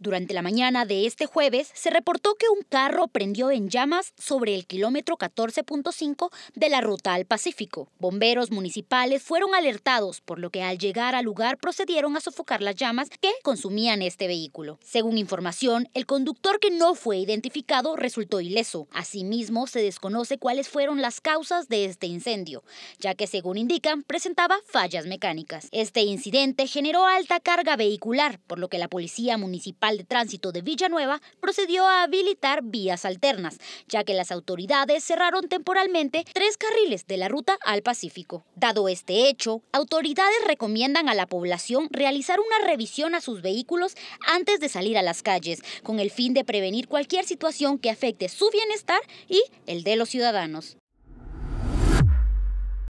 Durante la mañana de este jueves se reportó que un carro prendió en llamas sobre el kilómetro 14.5 de la ruta al Pacífico. Bomberos municipales fueron alertados, por lo que al llegar al lugar procedieron a sofocar las llamas que consumían este vehículo. Según información, el conductor que no fue identificado resultó ileso. Asimismo, se desconoce cuáles fueron las causas de este incendio, ya que según indican presentaba fallas mecánicas. Este incidente generó alta carga vehicular, por lo que la policía municipal de Tránsito de Villanueva procedió a habilitar vías alternas, ya que las autoridades cerraron temporalmente tres carriles de la ruta al Pacífico. Dado este hecho, autoridades recomiendan a la población realizar una revisión a sus vehículos antes de salir a las calles, con el fin de prevenir cualquier situación que afecte su bienestar y el de los ciudadanos.